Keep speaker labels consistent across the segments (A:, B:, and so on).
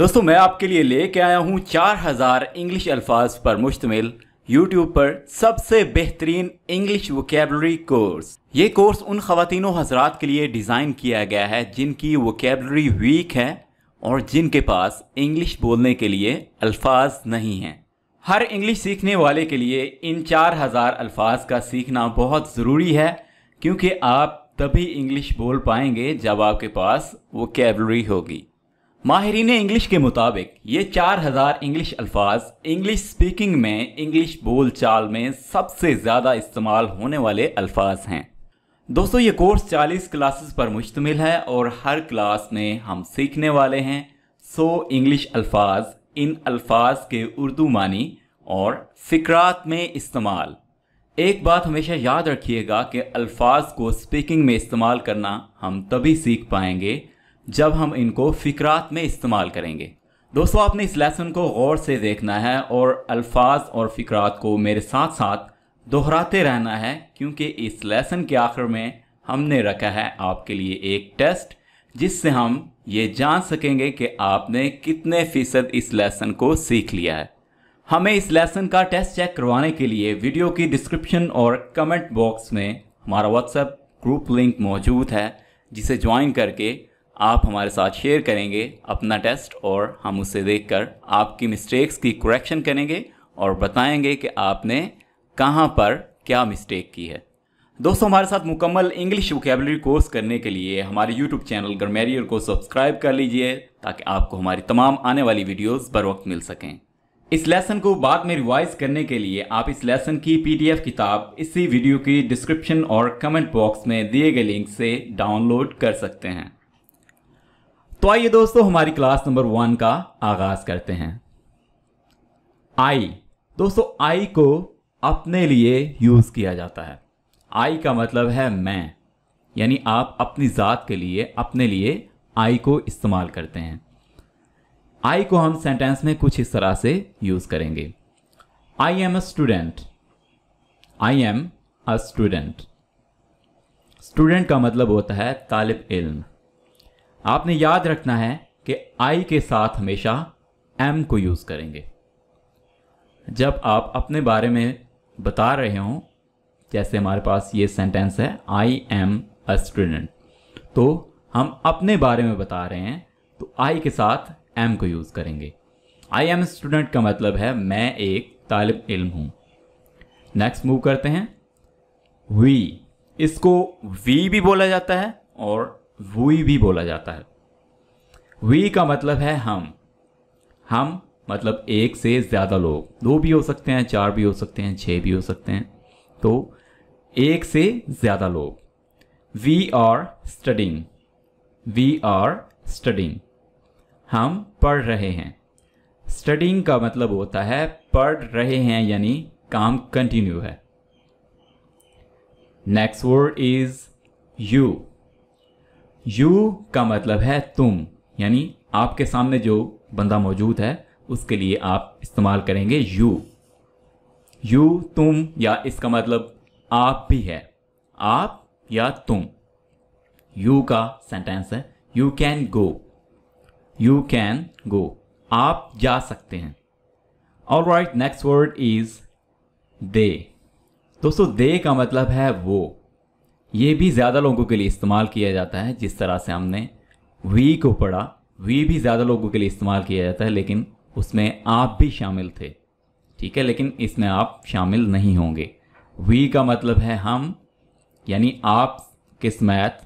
A: दोस्तों मैं आपके लिए लेके आया हूँ 4000 इंग्लिश अल्फाज पर मुश्तमिल यूट्यूब पर सबसे बेहतरीन इंग्लिश वोकेबलरी कोर्स ये कोर्स उन खातिनों हजरात के लिए डिज़ाइन किया गया है जिनकी वोकेबलरी वीक है और जिनके पास इंग्लिश बोलने के लिए अल्फाज नहीं हैं हर इंग्लिश सीखने वाले के लिए इन 4000 अल्फाज का सीखना बहुत ज़रूरी है क्योंकि आप तभी इंग्लिश बोल पाएंगे जब आपके पास वोकेबलरी होगी माहरीन इंग्लिश के मुताबिक ये 4000 इंग्लिश अल्फाज इंग्लिश स्पीकिंग में इंग्लिश बोलचाल में सबसे ज़्यादा इस्तेमाल होने वाले अल्फाज हैं दोस्तों ये कोर्स 40 क्लासेस पर मुश्तमिल है और हर क्लास में हम सीखने वाले हैं 100 इंग्लिश अल्फाज इन अल्फाज के उर्दू मानी और फिक्रात में इस्तेमाल एक बात हमेशा याद रखिएगा कि अल्फाज को स्पीकिंग में इस्तेमाल करना हम तभी सीख पाएंगे जब हम इनको फ़िक्रात में इस्तेमाल करेंगे दोस्तों आपने इस लेसन को गौर से देखना है और अल्फाज और फ़िक्रात को मेरे साथ साथ दोहराते रहना है क्योंकि इस लेसन के आखिर में हमने रखा है आपके लिए एक टेस्ट जिससे हम ये जान सकेंगे कि आपने कितने फ़ीसद इस लेसन को सीख लिया है हमें इस लेसन का टेस्ट चेक करवाने के लिए वीडियो की डिस्क्रिप्शन और कमेंट बॉक्स में हमारा व्हाट्सएप ग्रुप लिंक मौजूद है जिसे ज्वाइन करके आप हमारे साथ शेयर करेंगे अपना टेस्ट और हम उसे देखकर आपकी मिस्टेक्स की करेक्शन करेंगे और बताएंगे कि आपने कहाँ पर क्या मिस्टेक की है दोस्तों हमारे साथ मुकम्मल इंग्लिश वोकेबलरी कोर्स करने के लिए हमारे यूट्यूब चैनल ग्रमेरियर को सब्सक्राइब कर लीजिए ताकि आपको हमारी तमाम आने वाली वीडियोस बर वक्त मिल सकें इस लेसन को बाद में रिवाइज करने के लिए आप इस लेसन की पीडीएफ किताब इसी वीडियो की डिस्क्रिप्शन और कमेंट बॉक्स में दिए गए लिंक से डाउनलोड कर सकते हैं तो आइए दोस्तों हमारी क्लास नंबर वन का आगाज करते हैं आई दोस्तों आई को अपने लिए यूज किया जाता है आई का मतलब है मैं यानी आप अपनी ज़ात के लिए अपने लिए आई को इस्तेमाल करते हैं आई को हम सेंटेंस में कुछ इस तरह से यूज करेंगे I am a student I am a student student का मतलब होता है तालब इल्म आपने याद रखना है कि आई के साथ हमेशा एम को यूज़ करेंगे जब आप अपने बारे में बता रहे हो जैसे हमारे पास ये सेंटेंस है आई एम अ स्टूडेंट तो हम अपने बारे में बता रहे हैं तो आई के साथ एम को यूज़ करेंगे आई एम स्टूडेंट का मतलब है मैं एक तालब इल्म हूं नेक्स्ट मूव करते हैं वी इसको वी भी बोला जाता है और वी भी बोला जाता है वी का मतलब है हम हम मतलब एक से ज़्यादा लोग दो भी हो सकते हैं चार भी हो सकते हैं छः भी हो सकते हैं तो एक से ज़्यादा लोग we are studying we are studying हम पढ़ रहे हैं स्टडिंग का मतलब होता है पढ़ रहे हैं यानी काम कंटिन्यू है next word is you you का मतलब है तुम यानी आपके सामने जो बंदा मौजूद है उसके लिए आप इस्तेमाल करेंगे यू यू तुम या इसका मतलब आप भी है आप या तुम यू का सेंटेंस है you can go you can go आप जा सकते हैं और right next word is they दोस्तों दे का मतलब है वो ये भी ज़्यादा लोगों के लिए इस्तेमाल किया जाता है जिस तरह से हमने वी को पढ़ा वी भी ज़्यादा लोगों के लिए इस्तेमाल किया जाता है लेकिन उसमें आप भी शामिल थे ठीक है लेकिन इसमें आप शामिल नहीं होंगे वी का मतलब है हम यानी आप किस्मत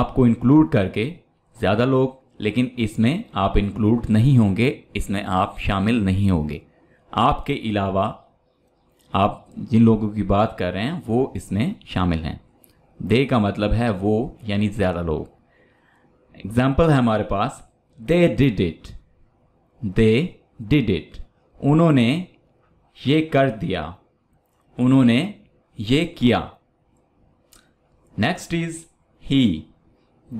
A: आपको इंक्लूड करके ज़्यादा लोग लेकिन इसमें आप इंक्लूड नहीं होंगे इसमें आप शामिल नहीं होंगे आपके अलावा आप जिन लोगों की बात कर रहे हैं वो इसमें शामिल हैं दे का मतलब है वो यानी ज़्यादा लोग एग्जाम्पल है हमारे पास they did it they did it उन्होंने ये कर दिया उन्होंने ये किया नेक्स्ट इज ही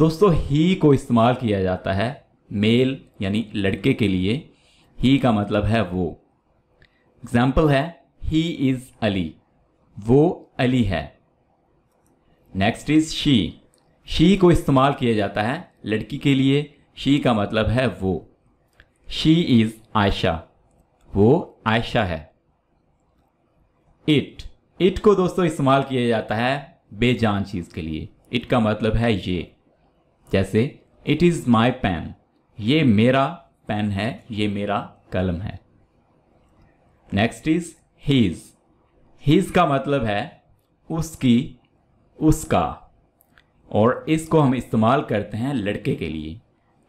A: दोस्तों ही को इस्तेमाल किया जाता है मेल यानी लड़के के लिए ही का मतलब है वो एग्जाम्पल है ही इज़ अली वो अली है नेक्स्ट इज शी शी को इस्तेमाल किया जाता है लड़की के लिए शी का मतलब है वो शी इज़ आयशा वो आयशा है इट इट को दोस्तों इस्तेमाल किया जाता है बेजान चीज़ के लिए इट का मतलब है ये जैसे इट इज़ माई पेन ये मेरा पेन है ये मेरा कलम है नेक्स्ट इज हीज़ हीज़ का मतलब है उसकी उसका और इसको हम इस्तेमाल करते हैं लड़के के लिए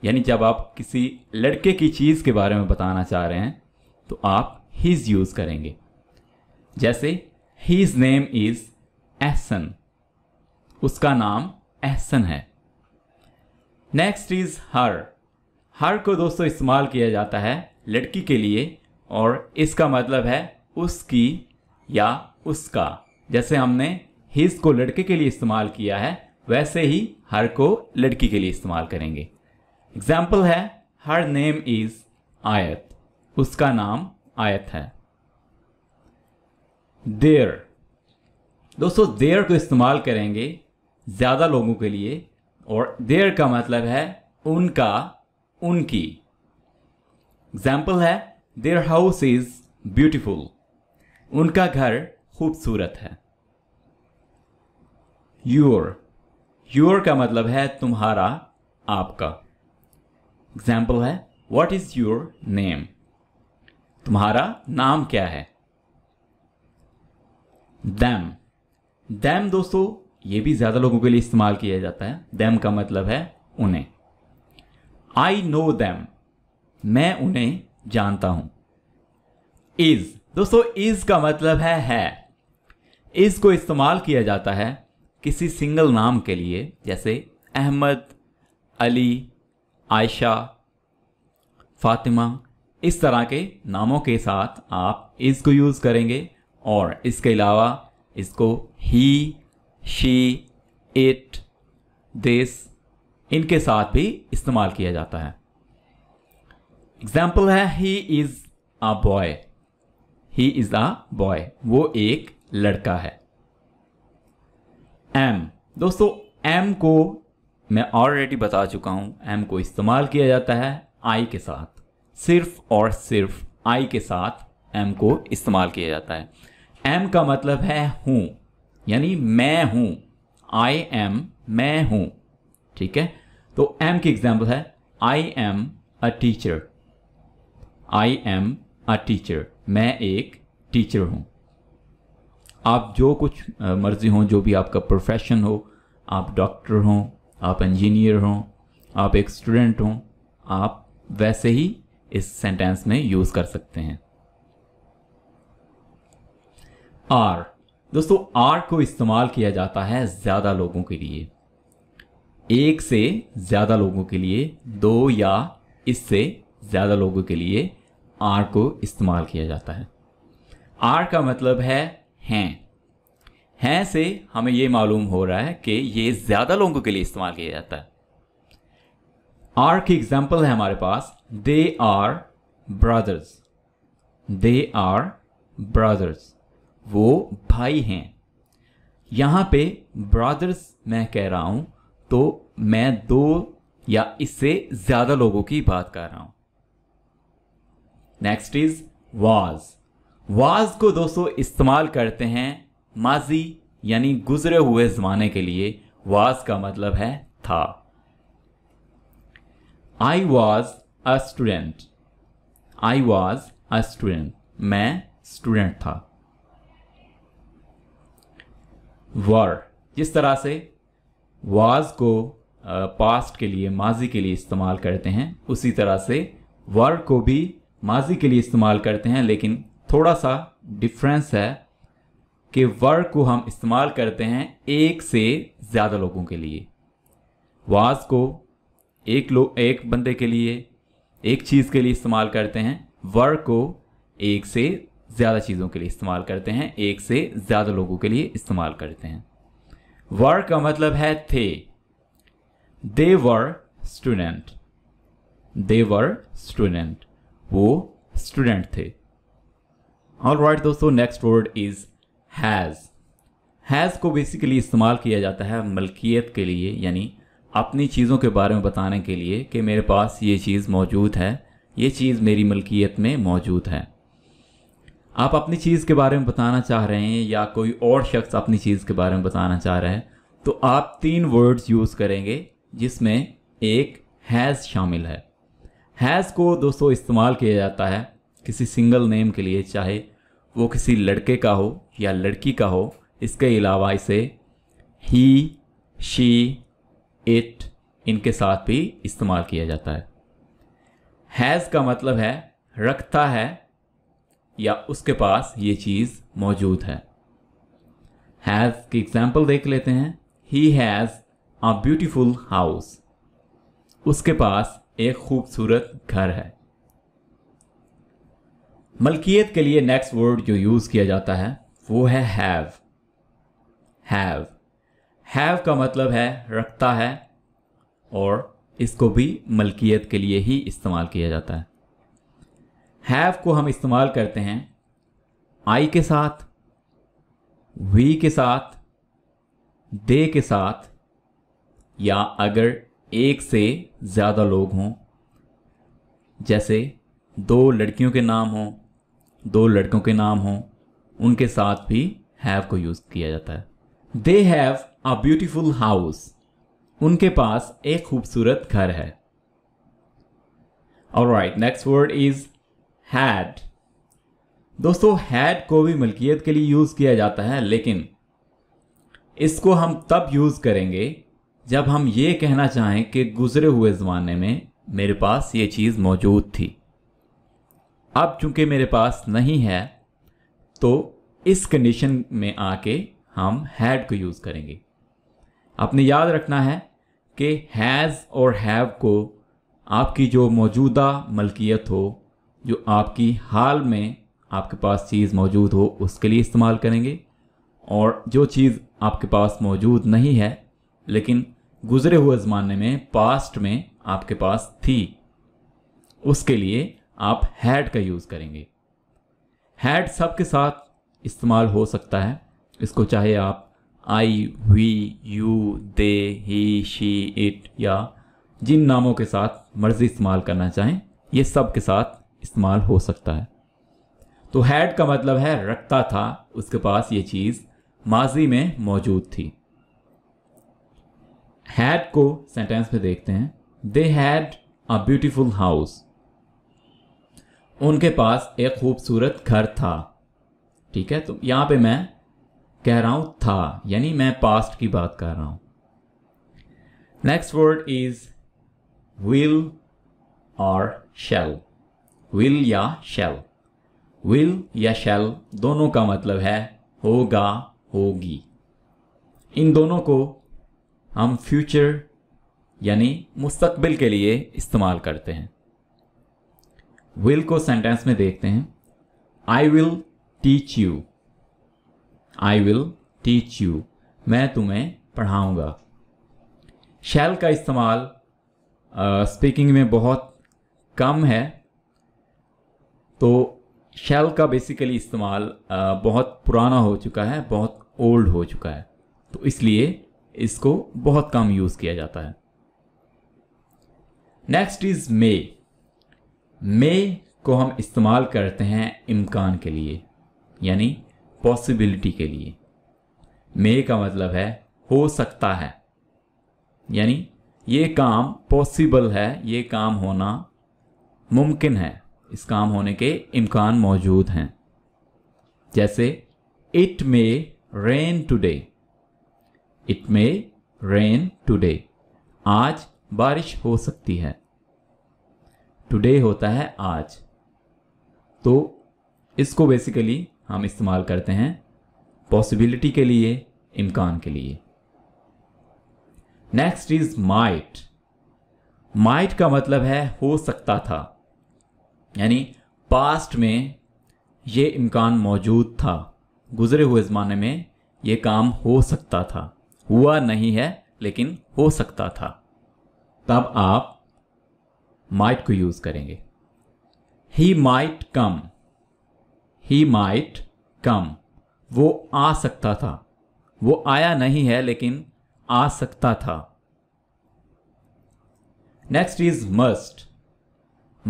A: यानी जब आप किसी लड़के की चीज़ के बारे में बताना चाह रहे हैं तो आप हीज़ यूज़ करेंगे जैसे हीज़ नेम इज़ एहसन उसका नाम एहसन है नेक्स्ट इज़ हर हर को दोस्तों इस्तेमाल किया जाता है लड़की के लिए और इसका मतलब है उसकी या उसका जैसे हमने हिज को लड़के के लिए इस्तेमाल किया है वैसे ही हर को लड़की के लिए इस्तेमाल करेंगे एग्जाम्पल है हर नेम इज आयत उसका नाम आयत है देर दोस्तों देर को इस्तेमाल करेंगे ज़्यादा लोगों के लिए और देर का मतलब है उनका उनकी एग्जाम्पल है देर हाउस इज ब्यूटिफुल उनका घर खूबसूरत है योर योर का मतलब है तुम्हारा आपका एग्जाम्पल है वॉट इज योर नेम तुम्हारा नाम क्या है दैम दैम दोस्तों ये भी ज्यादा लोगों के लिए इस्तेमाल किया जाता है दैम का मतलब है उन्हें आई नो दैम मैं उन्हें जानता हूं इज दोस्तों इज का मतलब है है इज को इस्तेमाल किया जाता है किसी सिंगल नाम के लिए जैसे अहमद अली आयशा फातिमा इस तरह के नामों के साथ आप इसको यूज़ करेंगे और इसके अलावा इसको ही शी इट दिस इनके साथ भी इस्तेमाल किया जाता है एग्जाम्पल है he is a boy he is a boy वो एक लड़का है एम दोस्तों एम को मैं ऑलरेडी बता चुका हूं एम को इस्तेमाल किया जाता है आई के साथ सिर्फ और सिर्फ आई के साथ एम को इस्तेमाल किया जाता है एम का मतलब है हूं यानी मैं हूं आई एम मैं हूं ठीक है तो एम की एग्जाम्पल है I am a teacher I am a teacher मैं एक टीचर हूं आप जो कुछ मर्ज़ी हो जो भी आपका प्रोफेशन हो आप डॉक्टर हो आप इंजीनियर हों आप एक स्टूडेंट हो आप वैसे ही इस सेंटेंस में यूज़ कर सकते हैं आर दोस्तों आर को इस्तेमाल किया जाता है ज़्यादा लोगों के लिए एक से ज़्यादा लोगों के लिए दो या इससे ज़्यादा लोगों के लिए आर को इस्तेमाल किया जाता है आर का मतलब है हैं हैं से हमें यह मालूम हो रहा है कि ये ज़्यादा लोगों के लिए इस्तेमाल किया जाता है आर की एग्जाम्पल है हमारे पास they are brothers they are brothers वो भाई हैं यहां पे ब्रदर्स मैं कह रहा हूं तो मैं दो या इससे ज़्यादा लोगों की बात कर रहा हूं नेक्स्ट इज वाज़ वाज को दोस्तों इस्तेमाल करते हैं माजी यानी गुजरे हुए ज़माने के लिए वाज का मतलब है था I was a student I was a student मैं स्टूडेंट था वर जिस तरह से वाज को पास्ट के लिए माजी के लिए इस्तेमाल करते हैं उसी तरह से वर को भी माजी के लिए इस्तेमाल करते हैं लेकिन थोड़ा सा डिफरेंस है कि वर्ड को हम इस्तेमाल करते हैं एक से ज़्यादा लोगों के लिए वाज को एक लोग एक बंदे के लिए एक चीज़ के लिए इस्तेमाल करते हैं वर्ड को एक से ज़्यादा चीज़ों के लिए इस्तेमाल करते हैं एक से ज़्यादा लोगों के लिए इस्तेमाल करते हैं वर का मतलब है थे they were student they were student वो स्टूडेंट थे और राइट दोस्तों next word is has has को बेसिकली इस्तेमाल किया जाता है मलकियत के लिए यानी अपनी चीज़ों के बारे में बताने के लिए कि मेरे पास ये चीज़ मौजूद है ये चीज़ मेरी मलकियत में मौजूद है आप अपनी चीज़ के बारे में बताना चाह रहे हैं या कोई और शख्स अपनी चीज़ के बारे में बताना चाह रहा है तो आप तीन वर्ड्स यूज़ करेंगे जिसमें एक हैज़ शामिल है हैज़ को दोस्तों इस्तेमाल किया जाता है किसी सिंगल नेम के लिए चाहे वो किसी लड़के का हो या लड़की का हो इसके अलावा इसे ही शी इट इनके साथ भी इस्तेमाल किया जाता है हैज़ का मतलब है रखता है या उसके पास ये चीज़ मौजूद है हैज़ की एग्जाम्पल देख लेते हैं he has a beautiful house उसके पास एक खूबसूरत घर है मलकियत के लिए नेक्स्ट वर्ड जो यूज़ किया जाता है वो है हैव हैव हैव का मतलब है रखता है और इसको भी मलकियत के लिए ही इस्तेमाल किया जाता है हैव को हम इस्तेमाल करते हैं आई के साथ वी के साथ दे के साथ या अगर एक से ज़्यादा लोग हों जैसे दो लड़कियों के नाम हों दो लड़कों के नाम हों उनके साथ भी हैव को यूज़ किया जाता है they have a beautiful house उनके पास एक खूबसूरत घर है और right next word is had दोस्तों हैड को भी मलकियत के लिए यूज़ किया जाता है लेकिन इसको हम तब यूज़ करेंगे जब हम ये कहना चाहें कि गुज़रे हुए ज़माने में मेरे पास ये चीज़ मौजूद थी अब चूंकि मेरे पास नहीं है तो इस कंडीशन में आके हम हैड को यूज़ करेंगे आपने याद रखना है कि हैज़ और हैव को आपकी जो मौजूदा मलकियत हो जो आपकी हाल में आपके पास चीज़ मौजूद हो उसके लिए इस्तेमाल करेंगे और जो चीज़ आपके पास मौजूद नहीं है लेकिन गुज़रे हुए ज़माने में पास्ट में आपके पास थी उसके लिए आप हैड का यूज़ करेंगे हैड सब के साथ इस्तेमाल हो सकता है इसको चाहे आप I we you they he she it या जिन नामों के साथ मर्जी इस्तेमाल करना चाहें ये सब के साथ इस्तेमाल हो सकता है तो हैड का मतलब है रखता था उसके पास ये चीज़ माजी में मौजूद थी हैड को सेंटेंस में देखते हैं they had a beautiful house उनके पास एक खूबसूरत घर था ठीक है तो यहाँ पे मैं कह रहा हूँ था यानी मैं पास्ट की बात कर रहा हूँ नेक्स्ट वर्ड इज विल और शेल विल या शेल विल या शेल दोनों का मतलब है होगा होगी इन दोनों को हम फ्यूचर यानी मुस्तकबिल के लिए इस्तेमाल करते हैं विल को सेंटेंस में देखते हैं I will teach you I will teach you मैं तुम्हें पढ़ाऊंगा शैल का इस्तेमाल स्पीकिंग uh, में बहुत कम है तो शैल का बेसिकली इस्तेमाल uh, बहुत पुराना हो चुका है बहुत ओल्ड हो चुका है तो इसलिए इसको बहुत कम यूज़ किया जाता है नेक्स्ट इज़ मे मे को हम इस्तेमाल करते हैं इम्कान के लिए यानी पॉसिबिलिटी के लिए मे का मतलब है हो सकता है यानी ये काम पॉसिबल है ये काम होना मुमकिन है इस काम होने के इम्कान मौजूद हैं जैसे it may rain today it may rain today आज बारिश हो सकती है टुडे होता है आज तो इसको बेसिकली हम इस्तेमाल करते हैं पॉसिबिलिटी के लिए इम्कान के लिए नेक्स्ट इज माइट माइट का मतलब है हो सकता था यानी पास्ट में ये इम्कान मौजूद था गुजरे हुए ज़माने में ये काम हो सकता था हुआ नहीं है लेकिन हो सकता था तब आप माइट को यूज़ करेंगे he might come he might come वो आ सकता था वो आया नहीं है लेकिन आ सकता था नेक्स्ट इज मस्ट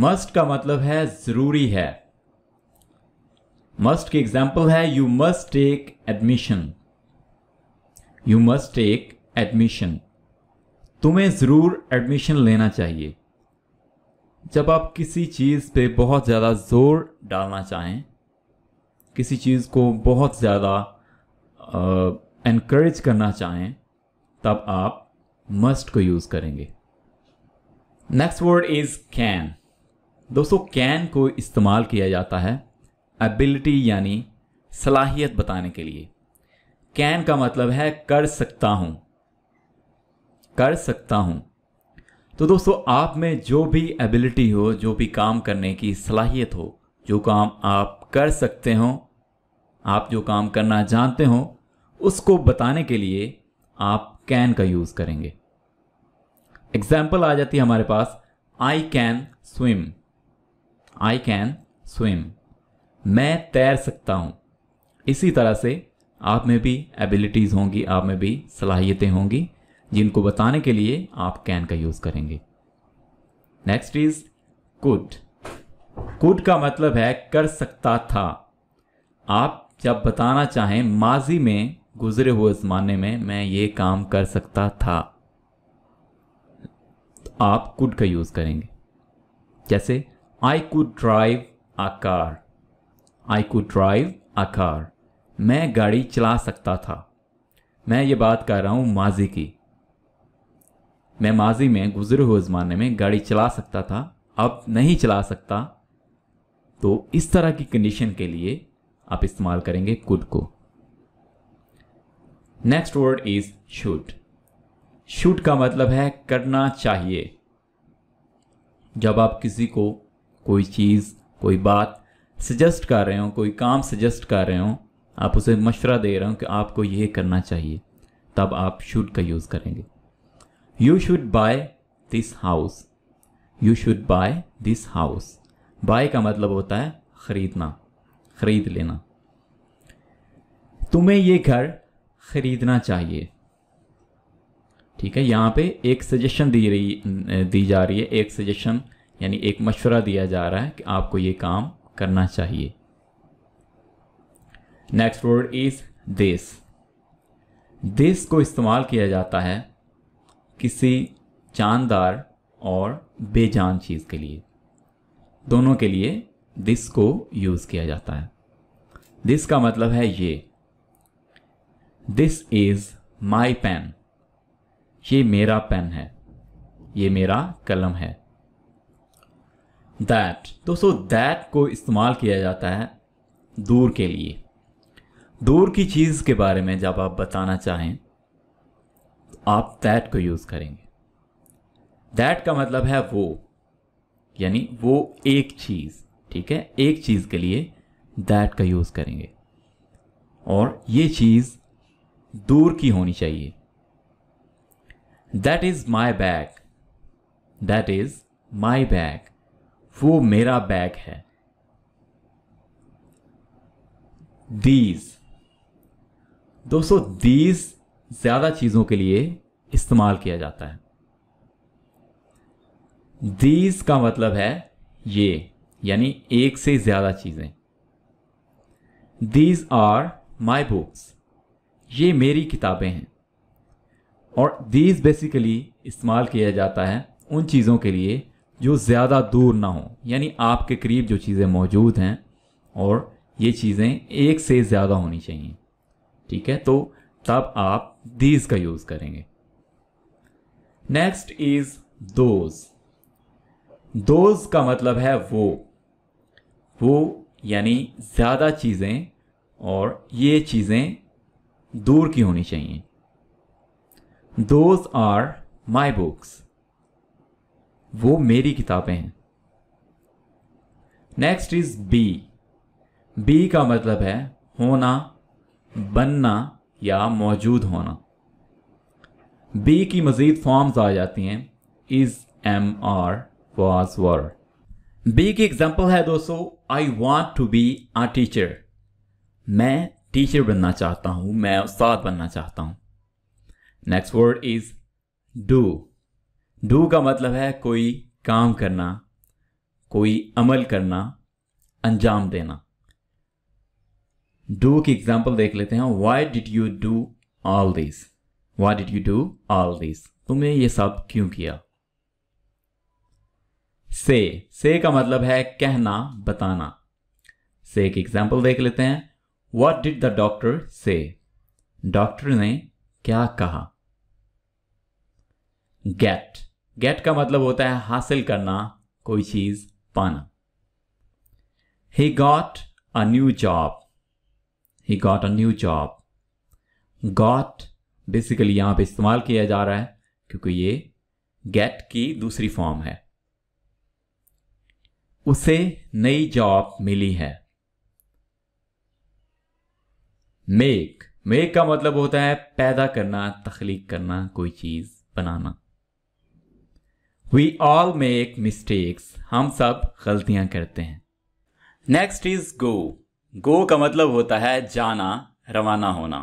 A: मस्ट का मतलब है ज़रूरी है मस्ट की एग्जाम्पल है you must take admission you must take admission तुम्हें ज़रूर एडमिशन लेना चाहिए जब आप किसी चीज़ पे बहुत ज़्यादा ज़ोर डालना चाहें किसी चीज़ को बहुत ज़्यादा इनक्रेज करना चाहें तब आप मस्ट को यूज़ करेंगे नेक्स्ट वर्ड इज़ कैन दोस्तों कैन को इस्तेमाल किया जाता है एबिलिटी यानी सलाहियत बताने के लिए कैन का मतलब है कर सकता हूँ कर सकता हूँ तो दोस्तों आप में जो भी एबिलिटी हो जो भी काम करने की सलाहियत हो जो काम आप कर सकते हो आप जो काम करना जानते हो उसको बताने के लिए आप कैन का यूज़ करेंगे एग्जाम्पल आ जाती है हमारे पास I can swim I can swim मैं तैर सकता हूं इसी तरह से आप में भी एबिलिटीज़ होंगी आप में भी सलाहियतें होंगी जिनको बताने के लिए आप कैन का यूज़ करेंगे नेक्स्ट इज कुड कुड का मतलब है कर सकता था आप जब बताना चाहें माजी में गुजरे हुए ज़माने में मैं ये काम कर सकता था तो आप कुड का यूज़ करेंगे जैसे I could drive a car I could drive a car मैं गाड़ी चला सकता था मैं ये बात कर रहा हूँ माजी की मैं माजी में गुजरे हुए ज़माने में गाड़ी चला सकता था अब नहीं चला सकता तो इस तरह की कंडीशन के लिए आप इस्तेमाल करेंगे कुड को next word is should should का मतलब है करना चाहिए जब आप किसी को कोई चीज़ कोई बात सजेस्ट कर रहे हो कोई काम सजेस्ट कर रहे हो आप उसे मशवरा दे रहे हो कि आपको यह करना चाहिए तब आप शूट का यूज़ करेंगे you should buy this house you should buy this house buy का मतलब होता है खरीदना खरीद लेना तुम्हें ये घर खरीदना चाहिए ठीक है यहाँ पे एक सजेशन दी रही दी जा रही है एक सजेशन यानी एक मशवरा दिया जा रहा है कि आपको ये काम करना चाहिए next word is this this को इस्तेमाल किया जाता है किसी जानदार और बेजान चीज़ के लिए दोनों के लिए दिस को यूज़ किया जाता है दिस का मतलब है ये दिस इज़ माई पेन ये मेरा पेन है ये मेरा कलम है दैट दोस्तों दैट को इस्तेमाल किया जाता है दूर के लिए दूर की चीज़ के बारे में जब आप बताना चाहें आप दैट को यूज़ करेंगे दैट का मतलब है वो यानी वो एक चीज़ ठीक है एक चीज़ के लिए दैट का यूज़ करेंगे और ये चीज़ दूर की होनी चाहिए that is my bag that is my bag वो मेरा बैग है दीज दोस्तों दीज ज़्यादा चीज़ों के लिए इस्तेमाल किया जाता है दीज का मतलब है ये यानी एक से ज़्यादा चीज़ें दीज आर माई बुक्स ये मेरी किताबें हैं और दीज बेसिकली इस्तेमाल किया जाता है उन चीज़ों के लिए जो ज़्यादा दूर ना हो यानी आपके करीब जो चीज़ें मौजूद हैं और ये चीज़ें एक से ज़्यादा होनी चाहिए ठीक है तो तब आप दीज का यूज करेंगे नेक्स्ट इज दोज दोज का मतलब है वो वो यानी ज़्यादा चीज़ें और ये चीज़ें दूर की होनी चाहिए दोज आर माई बुक्स वो मेरी किताबें हैं नेक्स्ट इज बी बी का मतलब है होना बनना या मौजूद होना बी की मज़ीद फॉर्म्स आ जाती हैं is am are was were be की एग्जांपल है दोस्तों I want to be a teacher मैं टीचर बनना चाहता हूं मैं उस्ताद बनना चाहता हूं next word is do do का मतलब है कोई काम करना कोई अमल करना अंजाम देना डू की एग्जाम्पल देख लेते हैं why did you do all this why did you do all this तुमने ये सब क्यों किया से से का मतलब है कहना बताना से एक एग्जाम्पल देख लेते हैं what did the doctor say doctor ने क्या कहा गेट गेट का मतलब होता है हासिल करना कोई चीज पाना he got a new job he got a new job got basically यहां पे इस्तेमाल किया जा रहा है क्योंकि ये गेट की दूसरी फॉर्म है उसे नई जॉब मिली है मेक मेक का मतलब होता है पैदा करना तखलीक करना कोई चीज बनाना वी ऑल मेक मिस्टेक्स हम सब गलतियां करते हैं नेक्स्ट इज गो गो का मतलब होता है जाना रवाना होना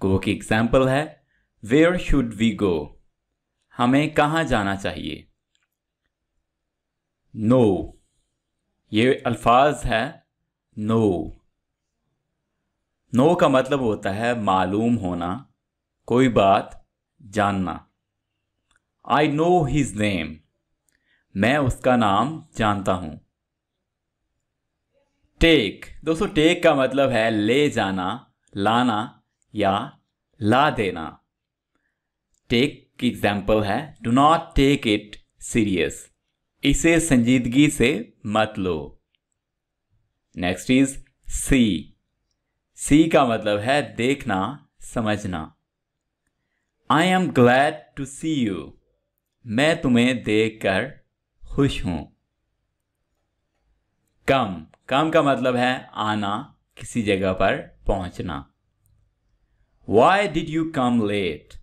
A: गो की एग्जाम्पल है वेयर शुड वी गो हमें कहाँ जाना चाहिए नो no, ये अल्फाज है नो no. नो no का मतलब होता है मालूम होना कोई बात जानना आई नो हिज नेम मैं उसका नाम जानता हूँ टेक दोस्तों टेक का मतलब है ले जाना लाना या ला देना टेक की एग्जाम्पल है do not take it serious इसे संजीदगी से मत लो नेक्स्ट इज सी सी का मतलब है देखना समझना I am glad to see you मैं तुम्हें देखकर खुश हूं कम कम का मतलब है आना किसी जगह पर पहुंचना why did you come late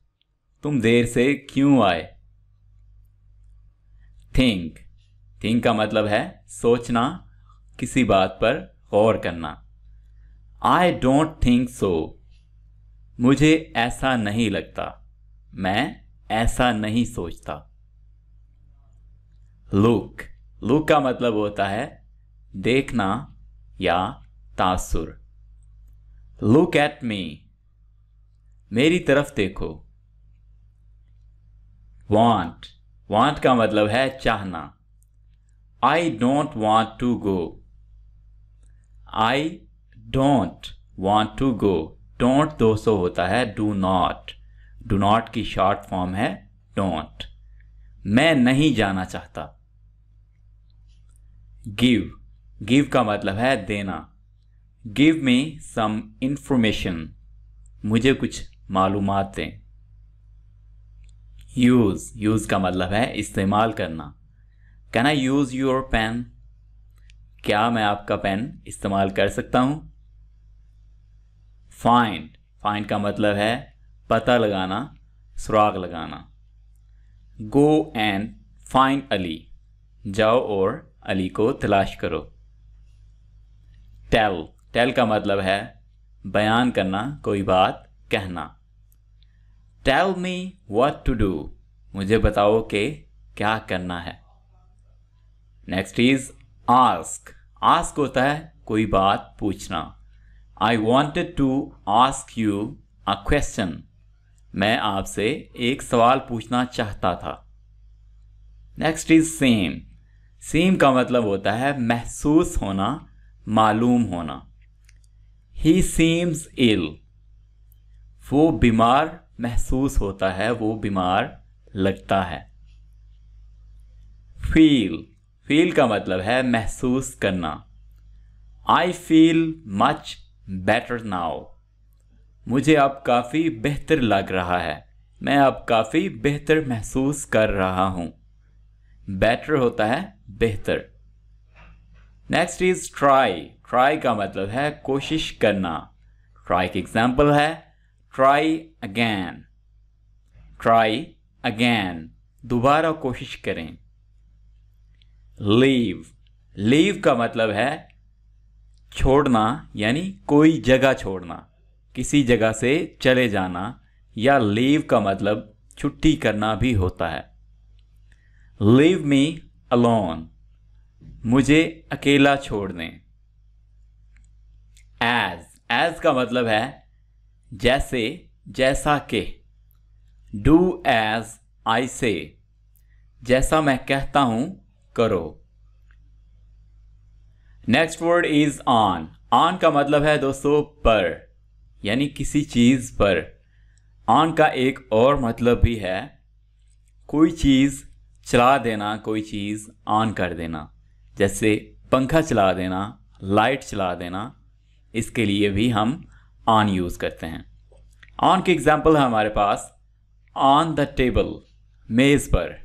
A: तुम देर से क्यों आए थिंक थिंक का मतलब है सोचना किसी बात पर गौर करना आई डोंट थिंक सो मुझे ऐसा नहीं लगता मैं ऐसा नहीं सोचता लुक लुक का मतलब होता है देखना या तासुर लुक एट मी मेरी तरफ देखो वांट वांट का मतलब है चाहना I don't want to go I don't want to go don't दो सो होता है डू नॉट डू नॉट की शॉर्ट फॉर्म है डोंट मैं नहीं जाना चाहता गिव गिव का मतलब है देना गिव मी सम इंफॉर्मेशन मुझे कुछ मालूम दें यूज़ यूज़ का मतलब है इस्तेमाल करना can I use your pen क्या मैं आपका पेन इस्तेमाल कर सकता हूँ फाइंड फाइंड का मतलब है पता लगाना सुराग लगाना गो एंड फाइंड अली जाओ और अली को तलाश करो टेल टेल का मतलब है बयान करना कोई बात कहना tell me what to do मुझे बताओ कि क्या करना है नेक्स्ट इज आस्क आस्क होता है कोई बात पूछना I wanted to ask you a question मैं आपसे एक सवाल पूछना चाहता था नेक्स्ट इज सेम सेम का मतलब होता है महसूस होना मालूम होना ही सीम्स इल वो बीमार महसूस होता है वो बीमार लगता है फील फील का मतलब है महसूस करना I feel much better now मुझे अब काफ़ी बेहतर लग रहा है मैं अब काफ़ी बेहतर महसूस कर रहा हूँ बेटर होता है बेहतर नेक्स्ट इज ट्राई ट्राई का मतलब है कोशिश करना ट्राई की एग्जाम्पल है ट्राई अगैन ट्राई अगैन दोबारा कोशिश करें लीव लीव का मतलब है छोड़ना यानी कोई जगह छोड़ना किसी जगह से चले जाना या लीव का मतलब छुट्टी करना भी होता है लीव मी अलोन मुझे अकेला छोड़ दें एज एज का मतलब है जैसे जैसा के डू एज आई से जैसा मैं कहता हूं करो next word is on on का मतलब है दोस्तों पर यानी किसी चीज़ पर ऑन का एक और मतलब भी है कोई चीज़ चला देना कोई चीज़ ऑन कर देना जैसे पंखा चला देना लाइट चला देना इसके लिए भी हम ऑन यूज़ करते हैं ऑन के एग्ज़ाम्पल है हमारे पास ऑन द टेबल मेज़ पर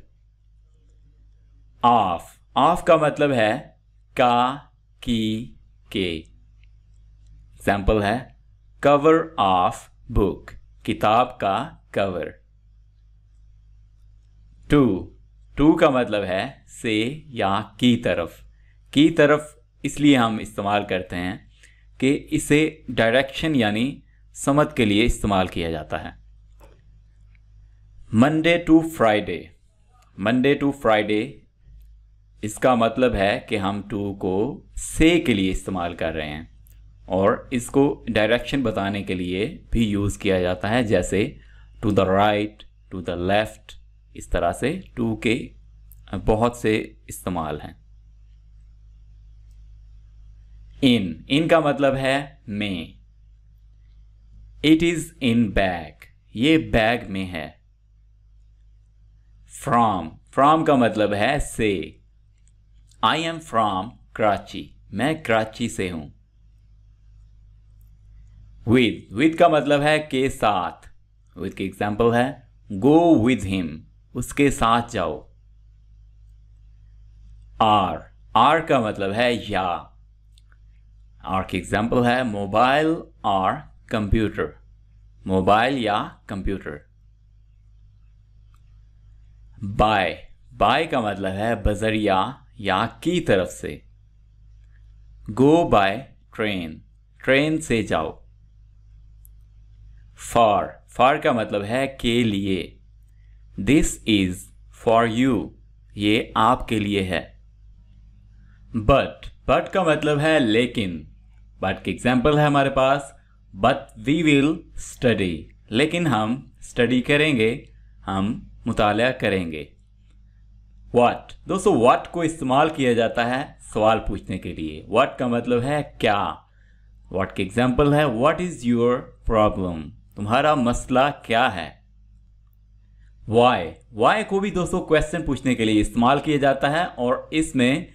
A: ऑफ ऑफ का मतलब है का की के एग्ज़ाम्पल है कवर ऑफ बुक किताब का कवर टू टू का मतलब है से या की तरफ की तरफ इसलिए हम इस्तेमाल करते हैं कि इसे डायरेक्शन यानी समत के लिए इस्तेमाल किया जाता है Monday to Friday Monday to Friday इसका मतलब है कि हम टू को से के लिए इस्तेमाल कर रहे हैं और इसको डायरेक्शन बताने के लिए भी यूज़ किया जाता है जैसे to the right to the left इस तरह से टू के बहुत से इस्तेमाल हैं इन इन का मतलब है में इट इज इन बैग ये बैग में है फ्रॉम फ्रॉम का मतलब है से आई एम फ्रॉम कराची मैं कराची से हूं विद विद का मतलब है के साथ विद की एग्जाम्पल है गो विद हिम उसके साथ जाओ आर आर का मतलब है या आर की एग्जाम्पल है मोबाइल और कंप्यूटर मोबाइल या कंप्यूटर बाय बाय का मतलब है बजरिया या की तरफ से गो बाय ट्रेन ट्रेन से जाओ फॉर फॉर का मतलब है के लिए दिस इज फॉर यू ये आपके लिए है बट बट का मतलब है लेकिन बट की एग्जाम्पल है हमारे पास बट वी विल स्टडी लेकिन हम स्टडी करेंगे हम मुताल करेंगे वाट दोस्तों वाट को इस्तेमाल किया जाता है सवाल पूछने के लिए वाट का मतलब है क्या वाट की एग्जाम्पल है वाट इज़ योर प्रॉब्लम तुम्हारा मसला क्या है वाई वाई को भी दोस्तों क्वेश्चन पूछने के लिए इस्तेमाल किया जाता है और इसमें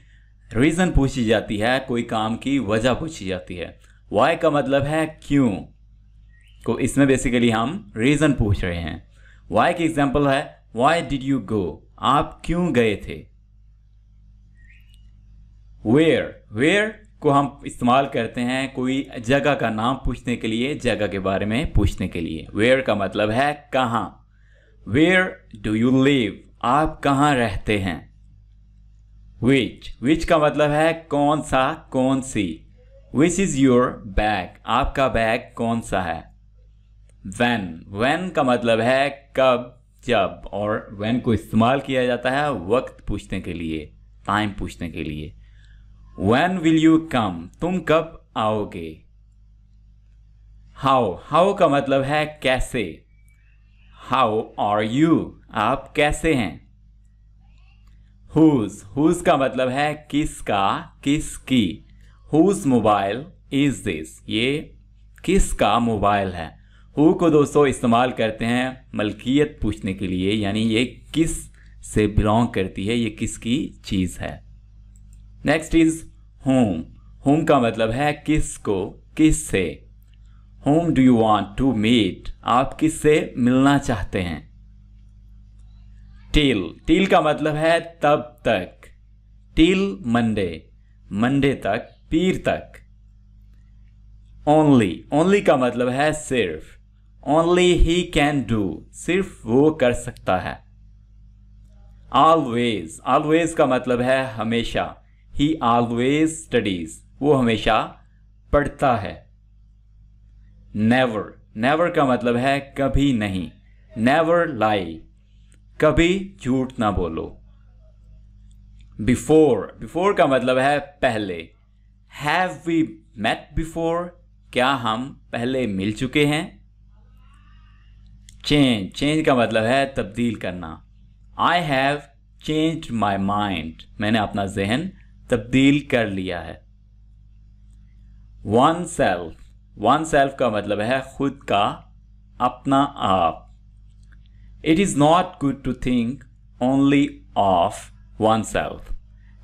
A: रीज़न पूछी जाती है कोई काम की वजह पूछी जाती है वाई का मतलब है क्यों को इसमें बेसिकली हम रीज़न पूछ रहे हैं वाई की एग्जाम्पल है वाई डिड यू गो आप क्यों गए थे वेयर वेयर को हम इस्तेमाल करते हैं कोई जगह का नाम पूछने के लिए जगह के बारे में पूछने के लिए वेयर का मतलब है कहाँ वेयर डू यू लिव आप कहाँ रहते हैं विच विच का मतलब है कौन सा कौन सी विच इज़ योर बैग आपका बैग कौन सा है वैन वैन का मतलब है कब जब और वैन को इस्तेमाल किया जाता है वक्त पूछने के लिए टाइम पूछने के लिए वैन विल यू कम तुम कब आओगे हाउ हाउ का मतलब है कैसे हाउ आर यू आप कैसे हैं हुज हुज का मतलब है किसका किसकी हुज मोबाइल इज दिस ये किसका मोबाइल है हु को दोस्तों इस्तेमाल करते हैं मलकियत पूछने के लिए यानी ये किस से बिलोंग करती है ये किसकी चीज़ है नेक्स्ट इज होम होम का मतलब है किस को किस से whom do you want to meet आप किससे मिलना चाहते हैं टिल टिल का मतलब है तब तक टिल मंडे मंडे तक पीर तक ओनली ओनली का मतलब है सिर्फ ओनली ही कैन डू सिर्फ वो कर सकता है ऑलवेज ऑलवेज का मतलब है हमेशा ही ऑलवेज स्टडीज वो हमेशा पढ़ता है नेवर नेवर का मतलब है कभी नहीं नेवर लाई कभी झूठ ना बोलो बिफोर बिफोर का मतलब है पहले हैव वी मेट बिफोर क्या हम पहले मिल चुके हैं चेंज चेंज का मतलब है तब्दील करना I have change my mind मैंने अपना जहन तब्दील कर लिया है वन सेल्फ वन सेल्फ का मतलब है खुद का अपना आप it is not good to think only of oneself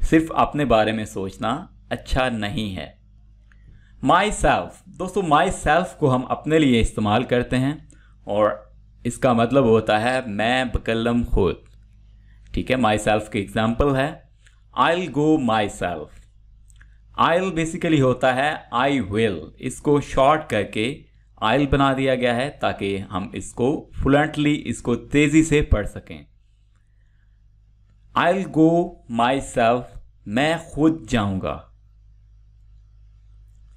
A: सिर्फ अपने बारे में सोचना अच्छा नहीं है माई सेल्फ दोस्तों माई सेल्फ को हम अपने लिए इस्तेमाल करते हैं और इसका मतलब होता है मैं बकलम खुद ठीक है माई सेल्फ की एग्जाम्पल है I go myself I'll basically होता है आई विल इसको शॉर्ट करके आयल बना दिया गया है ताकि हम इसको फ्लुएंटली इसको तेज़ी से पढ़ सकें आई गो माई सेल्फ मैं खुद जाऊंगा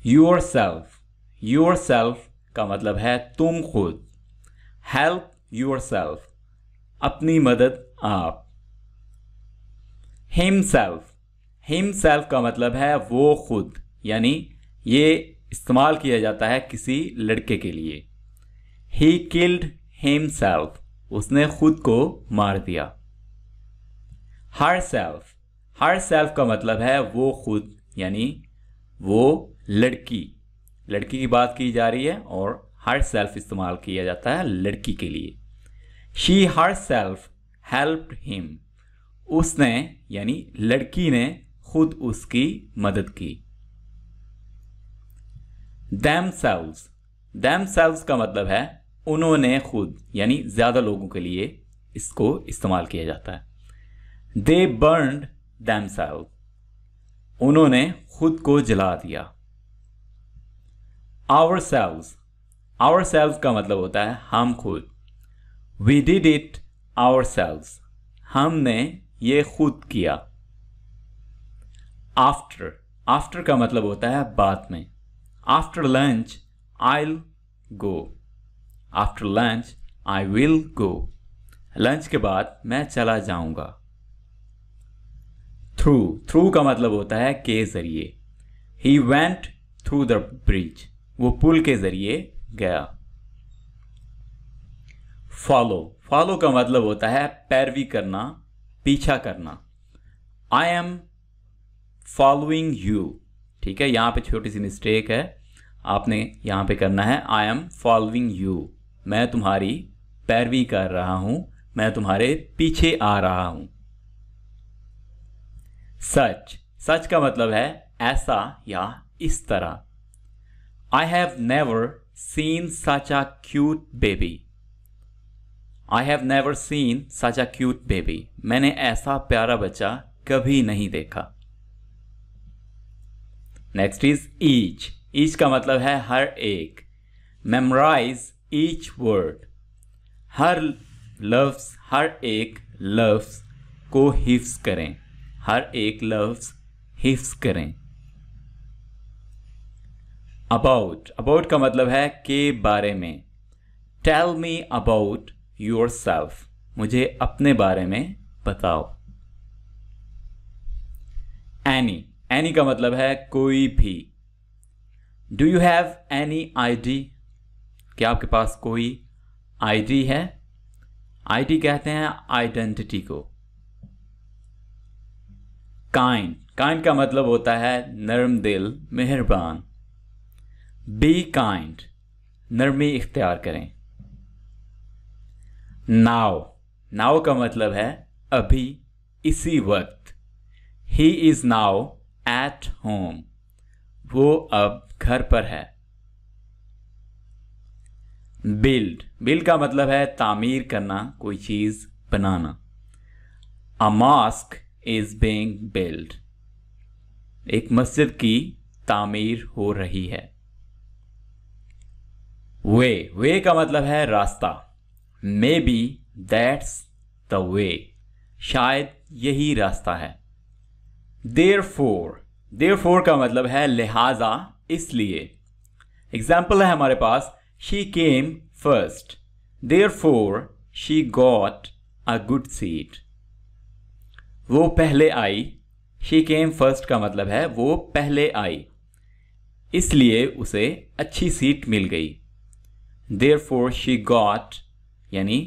A: योर सेल्फ योर सेल्फ का मतलब है तुम खुद हेल्प योर सेल्फ अपनी मदद आप हिम सेल्फ हिमसेल्फ का मतलब है वो खुद यानी ये इस्तेमाल किया जाता है किसी लड़के के लिए ही किल्ड हिमसेल्फ उसने खुद को मार दिया हर सेल्फ हर सेल्फ का मतलब है वो खुद यानी वो लड़की लड़की की बात की जा रही है और हर सेल्फ इस्तेमाल किया जाता है लड़की के लिए she herself help him उसने यानी लड़की ने खुद उसकी मदद की दैम सेल्स दैम सेल्स का मतलब है उन्होंने खुद यानी ज़्यादा लोगों के लिए इसको इस्तेमाल किया जाता है दे बर्न दैम सेल्स उन्होंने खुद को जला दिया आवर सेल्स आवर सेल्स का मतलब होता है हम खुद we did it ourselves हमने ये खुद किया आफ्टर आफ्टर का मतलब होता है बाद में after lunch I go after lunch I will go lunch के बाद मैं चला जाऊंगा थ्रू थ्रू का मतलब होता है के जरिए he went through the bridge वो पुल के जरिए गया फॉलो फॉलो का मतलब होता है पैरवी करना पीछा करना आई एम फॉलोइंग यू ठीक है यहाँ पे छोटी सी मिस्टेक है आपने यहाँ पे करना है आई एम फॉलोइंग यू मैं तुम्हारी पैरवी कर रहा हूँ मैं तुम्हारे पीछे आ रहा हूँ सच सच का मतलब है ऐसा या इस तरह I have never seen such a cute baby I have never seen such a cute baby मैंने ऐसा प्यारा बच्चा कभी नहीं देखा नेक्स्ट इज ईच ईच का मतलब है हर एक मेमोराइज ईच वर्ड हर लफ्स हर एक लफ्स को हिफ्स करें हर एक लफ्स हिफ्स करें अबाउट अबाउट का मतलब है के बारे में tell me about yourself मुझे अपने बारे में बताओ एनी एनी का मतलब है कोई भी do you have any ID क्या आपके पास कोई आईडी है आईडी कहते हैं आइडेंटिटी को काइंड काइंड का मतलब होता है नरम दिल मेहरबान बी काइंड नरमी इख्तियार करें नाव नाव का मतलब है अभी इसी वक्त he is now at home वो अब घर पर है बिल्ड बिल्ड का मतलब है तामीर करना कोई चीज़ बनाना a mosque is being build एक मस्जिद की तामीर हो रही है वे वे का मतलब है रास्ता maybe that's the way शायद यही रास्ता है देर फोर देर फोर का मतलब है लिहाजा इसलिए एग्जाम्पल है हमारे पास she came first therefore she got a good seat वो पहले आई शी केम फर्स्ट का मतलब है वो पहले आई इसलिए उसे अच्छी सीट मिल गई देर फोर शी गॉट यानी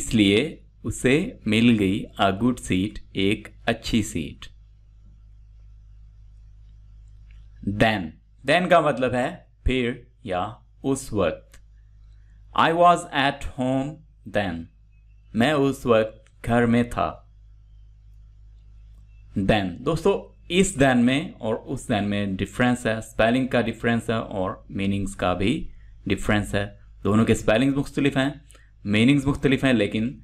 A: इसलिए उसे मिल गई अ गुड सीट एक अच्छी सीट देन देन का मतलब है फिर या उस वक्त I was at home then मैं उस वक्त घर में था देन दोस्तों इस देन में और उस देन में डिफरेंस है स्पेलिंग का डिफरेंस है और मीनिंग्स का भी डिफरेंस है दोनों के स्पेलिंग्स मुख्तलिफ हैं मीनिंग्स मुख्तलिफ हैं लेकिन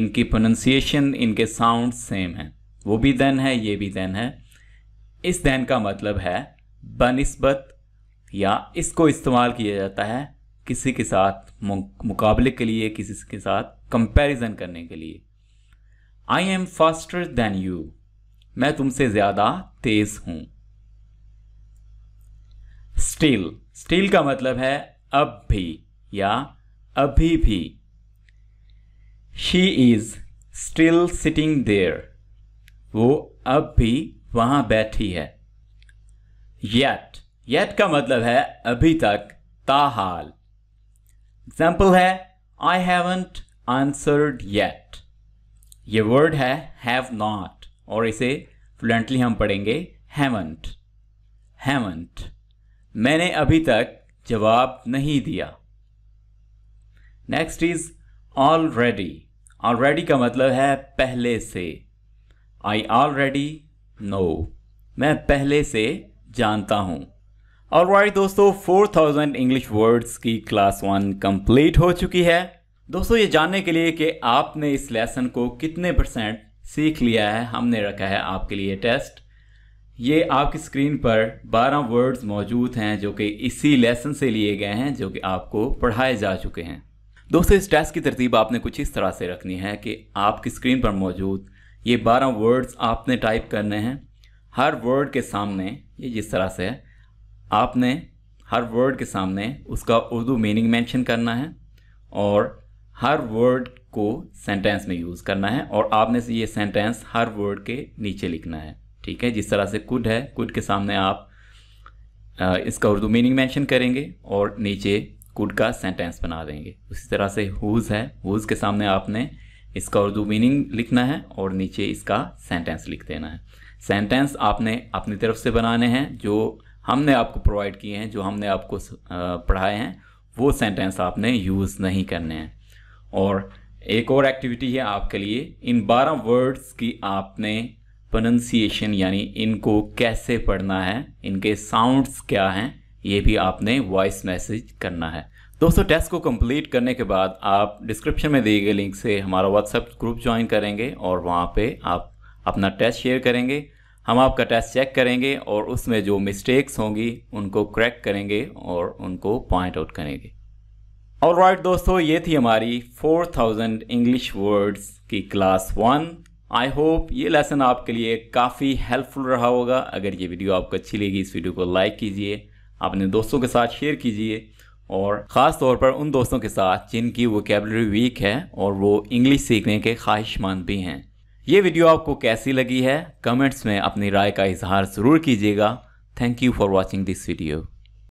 A: इनकी प्रोनंसिएशन इनके साउंड सेम हैं वो भी देन है ये भी देन है इस देन का मतलब है बनस्बत या इसको इस्तेमाल किया जाता है किसी के साथ मुकाबले के लिए किसी के साथ कंपैरिजन करने के लिए I am faster than you मैं तुमसे ज़्यादा तेज़ हूं स्टील स्टील का मतलब है अब भी या अभी भी she is still sitting there वो अब भी वहां बैठी है येट येट का मतलब है अभी तक ताहाल एग्जाम्पल है आई हैवंट आंसर्ड येट ये वर्ड है हैव नॉट और इसे फ्लुएंटली हम पढ़ेंगे हैवंट हैवंट मैंने अभी तक जवाब नहीं दिया नेक्स्ट इज ऑलरेडी ऑलरेडी का मतलब है पहले से आई ऑलरेडी नो मैं पहले से जानता हूँ और वाइट दोस्तों 4000 इंग्लिश वर्ड्स की क्लास वन कंप्लीट हो चुकी है दोस्तों ये जानने के लिए कि आपने इस लेसन को कितने परसेंट सीख लिया है हमने रखा है आपके लिए टेस्ट ये आपकी स्क्रीन पर 12 वर्ड्स मौजूद हैं जो कि इसी लेसन से लिए गए हैं जो कि आपको पढ़ाए जा चुके हैं दोस्तों इस टेस्ट की तरतीब आपने कुछ इस तरह से रखनी है कि आपकी स्क्रीन पर मौजूद ये 12 वर्ड्स आपने टाइप करने हैं हर वर्ड के सामने ये जिस तरह से है आपने हर वर्ड के सामने उसका उर्दू मीनिंग मेंशन करना है और हर वर्ड को सेंटेंस में यूज़ करना है और आपने से ये सेंटेंस हर वर्ड के नीचे लिखना है ठीक है जिस तरह से कुड है कुड के सामने आप इसका उर्दू मीनिंग मेंशन करेंगे और नीचे कुड का सेंटेंस बना देंगे उसी तरह से हुज़ है हुज़ के सामने आपने इसका उर्दू मीनिंग लिखना है और नीचे इसका सेंटेंस लिख देना है सेंटेंस आपने अपनी तरफ से बनाने हैं जो हमने आपको प्रोवाइड किए हैं जो हमने आपको पढ़ाए हैं वो सेंटेंस आपने यूज़ नहीं करने हैं और एक और एक्टिविटी है आपके लिए इन बारह वर्ड्स की आपने प्रोनंसिएशन यानी इनको कैसे पढ़ना है इनके साउंड्स क्या हैं ये भी आपने वॉइस मैसेज करना है दोस्तों टेस्ट को कंप्लीट करने के बाद आप डिस्क्रिप्शन में दिए गए लिंक से हमारा व्हाट्सएप ग्रुप ज्वाइन करेंगे और वहाँ पे आप अपना टेस्ट शेयर करेंगे हम आपका टेस्ट चेक करेंगे और उसमें जो मिस्टेक्स होंगी उनको क्रैक करेंगे और उनको पॉइंट आउट करेंगे और राइट right, दोस्तों ये थी हमारी 4000 इंग्लिश वर्ड्स की क्लास वन आई होप ये लेसन आपके लिए काफ़ी हेल्पफुल रहा होगा अगर ये वीडियो आपको अच्छी लगी इस वीडियो को लाइक कीजिए अपने दोस्तों के साथ शेयर कीजिए और ख़ास तौर पर उन दोस्तों के साथ जिनकी वो वीक है और वो इंग्लिश सीखने के ख्वाहिशमंद भी हैं ये वीडियो आपको कैसी लगी है कमेंट्स में अपनी राय का इजहार ज़रूर कीजिएगा thank you for watching this video